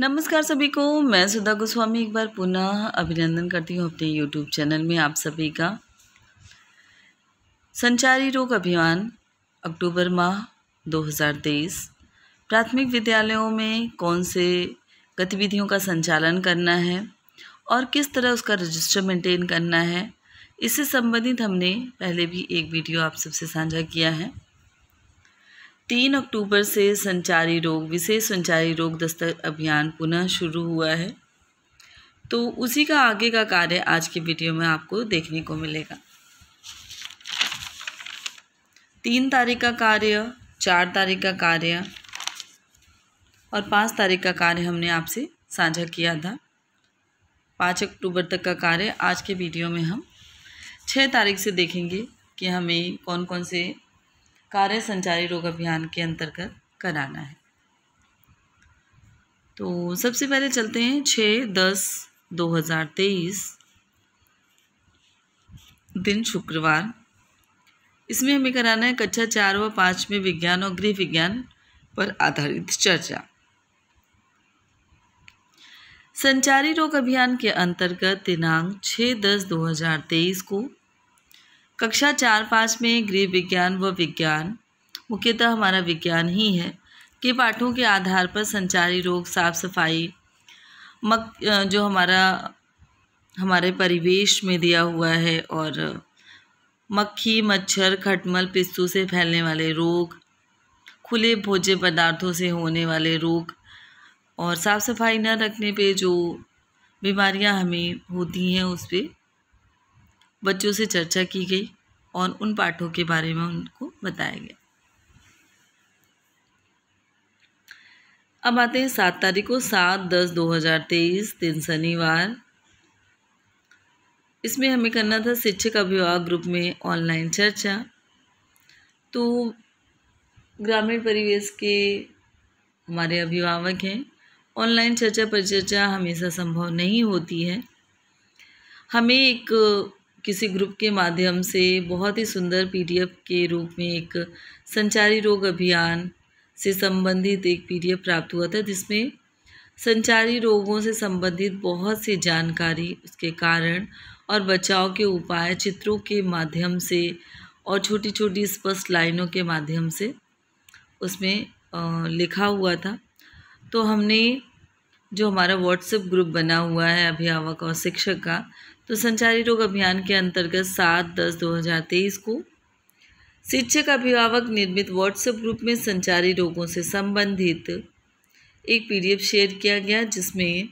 नमस्कार सभी को मैं सुधा गोस्वामी एक बार पुनः अभिनंदन करती हूँ अपने यूट्यूब चैनल में आप सभी का संचारी रोग अभियान अक्टूबर माह 2023 प्राथमिक विद्यालयों में कौन से गतिविधियों का संचालन करना है और किस तरह उसका रजिस्टर मेंटेन करना है इससे संबंधित हमने पहले भी एक वीडियो आप सबसे साझा किया है तीन अक्टूबर से संचारी रोग विशेष संचारी रोग दस्तक अभियान पुनः शुरू हुआ है तो उसी का आगे का कार्य आज के वीडियो में आपको देखने को मिलेगा तीन तारीख का कार्य चार तारीख का कार्य और पाँच तारीख का कार्य हमने आपसे साझा किया था पाँच अक्टूबर तक का कार्य आज के वीडियो में हम छः तारीख से देखेंगे कि हमें कौन कौन से कार्य संचारी रोग अभियान के अंतर्गत कराना है तो सबसे पहले चलते हैं छः दस दो हज़ार तेईस दिन शुक्रवार इसमें हमें कराना है कक्षा चार व पाँच में विज्ञान और गृह विज्ञान पर आधारित चर्चा संचारी रोग अभियान के अंतर्गत दिनांक छः दस दो हज़ार तेईस को कक्षा चार पाँच में गृह विज्ञान व विज्ञान मुख्यतः हमारा विज्ञान ही है के पाठों के आधार पर संचारी रोग साफ सफाई मक जो हमारा हमारे परिवेश में दिया हुआ है और मक्खी मच्छर खटमल पिस्तू से फैलने वाले रोग खुले भोज्य पदार्थों से होने वाले रोग और साफ़ सफाई न रखने पे जो बीमारियां हमें होती हैं उस पर बच्चों से चर्चा की गई और उन पाठों के बारे में उनको बताया गया अब आते हैं सात तारीख को सात दस दो हज़ार तेईस दिन शनिवार इसमें हमें करना था शिक्षक अभिभावक ग्रुप में ऑनलाइन चर्चा तो ग्रामीण परिवेश के हमारे अभिभावक हैं ऑनलाइन चर्चा परिचर्चा हमेशा संभव नहीं होती है हमें एक किसी ग्रुप के माध्यम से बहुत ही सुंदर पीडीएफ के रूप में एक संचारी रोग अभियान से संबंधित एक पीडीएफ प्राप्त हुआ था जिसमें संचारी रोगों से संबंधित बहुत सी जानकारी उसके कारण और बचाव के उपाय चित्रों के माध्यम से और छोटी छोटी स्पष्ट लाइनों के माध्यम से उसमें लिखा हुआ था तो हमने जो हमारा व्हाट्सएप ग्रुप बना हुआ है अभिभावक और शिक्षक का तो संचारी रोग अभियान के अंतर्गत सात दस दो हज़ार तेईस को शिक्षक अभिभावक निर्मित व्हाट्सएप ग्रुप में संचारी रोगों से संबंधित एक पीडीएफ शेयर किया गया जिसमें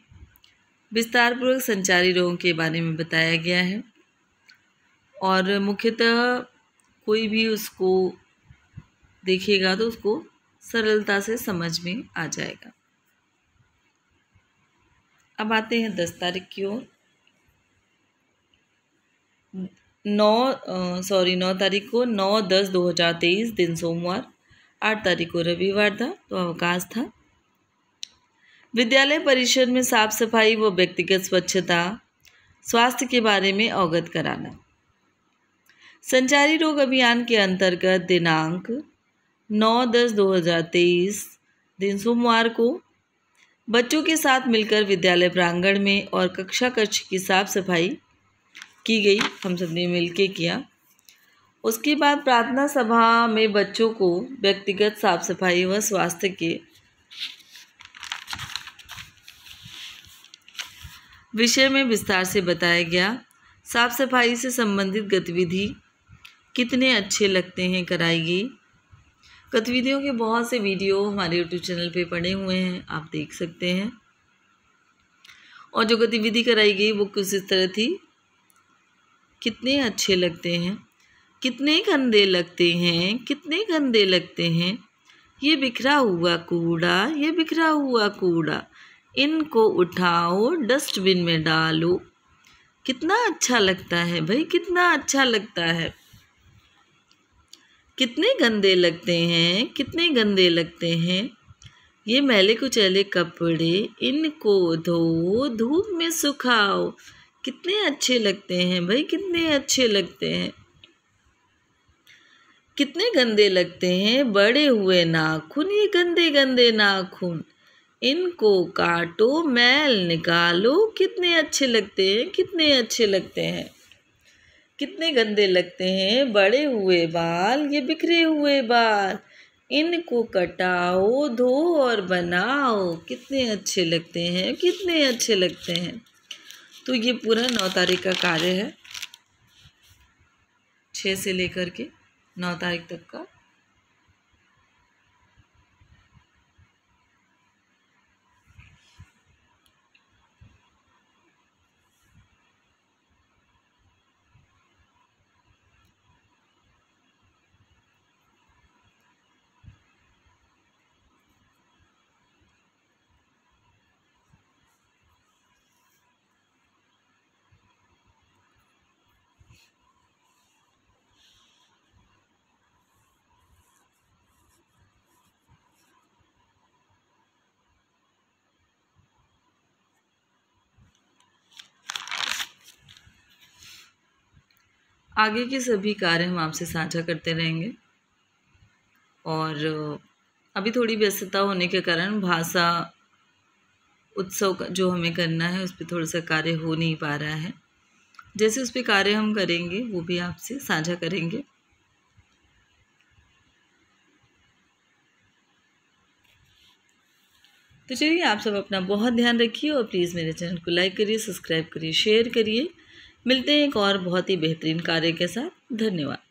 विस्तारपूर्वक संचारी रोगों के बारे में बताया गया है और मुख्यतः कोई भी उसको देखेगा तो उसको सरलता से समझ में आ जाएगा अब आते हैं दस तारीख की ओर नौ सॉरी नौ तारीख को नौ दस दो हज़ार तेईस दिन सोमवार आठ तारीख को रविवार था तो अवकाश था विद्यालय परिसर में साफ सफाई व व्यक्तिगत स्वच्छता स्वास्थ्य के बारे में अवगत कराना संचारी रोग अभियान के अंतर्गत दिनांक नौ दस दो हजार तेईस दिन सोमवार को बच्चों के साथ मिलकर विद्यालय प्रांगण में और कक्षा कक्ष की साफ सफाई की गई हम सब ने मिल के किया उसके बाद प्रार्थना सभा में बच्चों को व्यक्तिगत साफ सफाई व स्वास्थ्य के विषय में विस्तार से बताया गया साफ सफाई से संबंधित गतिविधि कितने अच्छे लगते हैं कराई गई गतिविधियों के बहुत से वीडियो हमारे यूट्यूब चैनल पे पड़े हुए हैं आप देख सकते हैं और जो गतिविधि कराई गई वो किस तरह थी कितने अच्छे लगते हैं कितने गंदे लगते हैं कितने गंदे लगते हैं ये बिखरा हुआ कूड़ा ये बिखरा हुआ कूड़ा इनको उठाओ डस्टबिन में डालो कितना अच्छा लगता है भाई कितना अच्छा लगता है कितने गंदे लगते हैं कितने गंदे लगते हैं ये मैले कुचैले कपड़े इनको धो धूप में सुखाओ कितने अच्छे लगते हैं भाई कितने अच्छे लगते हैं कितने गंदे लगते हैं बड़े हुए नाखून ये गंदे गंदे नाखून इनको काटो मैल निकालो कितने अच्छे लगते हैं कितने अच्छे लगते हैं कितने गंदे लगते हैं बड़े हुए बाल ये बिखरे हुए बाल इनको कटाओ धो और बनाओ कितने अच्छे लगते हैं कितने अच्छे लगते हैं तो ये पूरा नौ तारीख का कार्य है छः से लेकर के नौ तारीख तक का आगे के सभी कार्य हम आपसे साझा करते रहेंगे और अभी थोड़ी व्यस्तता होने के कारण भाषा उत्सव का जो हमें करना है उस पर थोड़ा सा कार्य हो नहीं पा रहा है जैसे उस पर कार्य हम करेंगे वो भी आपसे साझा करेंगे तो चलिए आप सब अपना बहुत ध्यान रखिए और प्लीज़ मेरे चैनल को लाइक करिए सब्सक्राइब करिए शेयर करिए मिलते हैं एक और बहुत ही बेहतरीन कार्य के साथ धन्यवाद